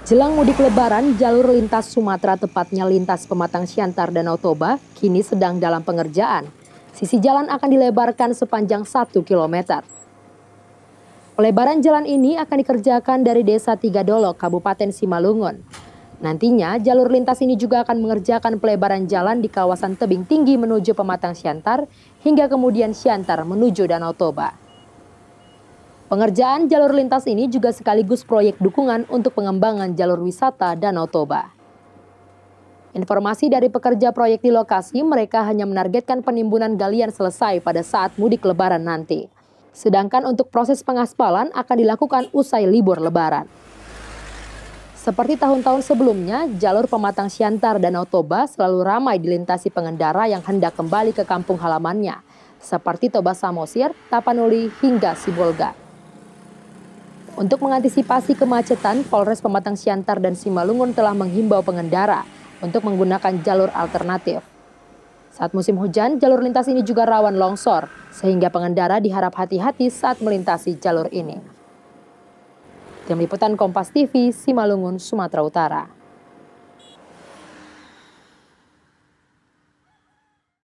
Jelang mudik lebaran, jalur lintas Sumatera tepatnya lintas Pematang Siantar Danau Toba kini sedang dalam pengerjaan. Sisi jalan akan dilebarkan sepanjang 1 km. Pelebaran jalan ini akan dikerjakan dari Desa Tiga Dolok, Kabupaten Simalungun. Nantinya, jalur lintas ini juga akan mengerjakan pelebaran jalan di kawasan tebing tinggi menuju Pematang Siantar hingga kemudian Siantar menuju Danau Toba. Pengerjaan jalur lintas ini juga sekaligus proyek dukungan untuk pengembangan jalur wisata Danau Toba. Informasi dari pekerja proyek di lokasi, mereka hanya menargetkan penimbunan galian selesai pada saat mudik lebaran nanti. Sedangkan untuk proses pengaspalan akan dilakukan usai libur lebaran. Seperti tahun-tahun sebelumnya, jalur pematang Siantar Danau Toba selalu ramai dilintasi pengendara yang hendak kembali ke kampung halamannya, seperti Toba Samosir, Tapanuli, hingga Sibolga. Untuk mengantisipasi kemacetan, Polres Pematang Siantar dan Simalungun telah menghimbau pengendara untuk menggunakan jalur alternatif. Saat musim hujan, jalur lintas ini juga rawan longsor, sehingga pengendara diharap hati-hati saat melintasi jalur ini. Tim Liputan Kompas TV, Simalungun, Sumatera Utara.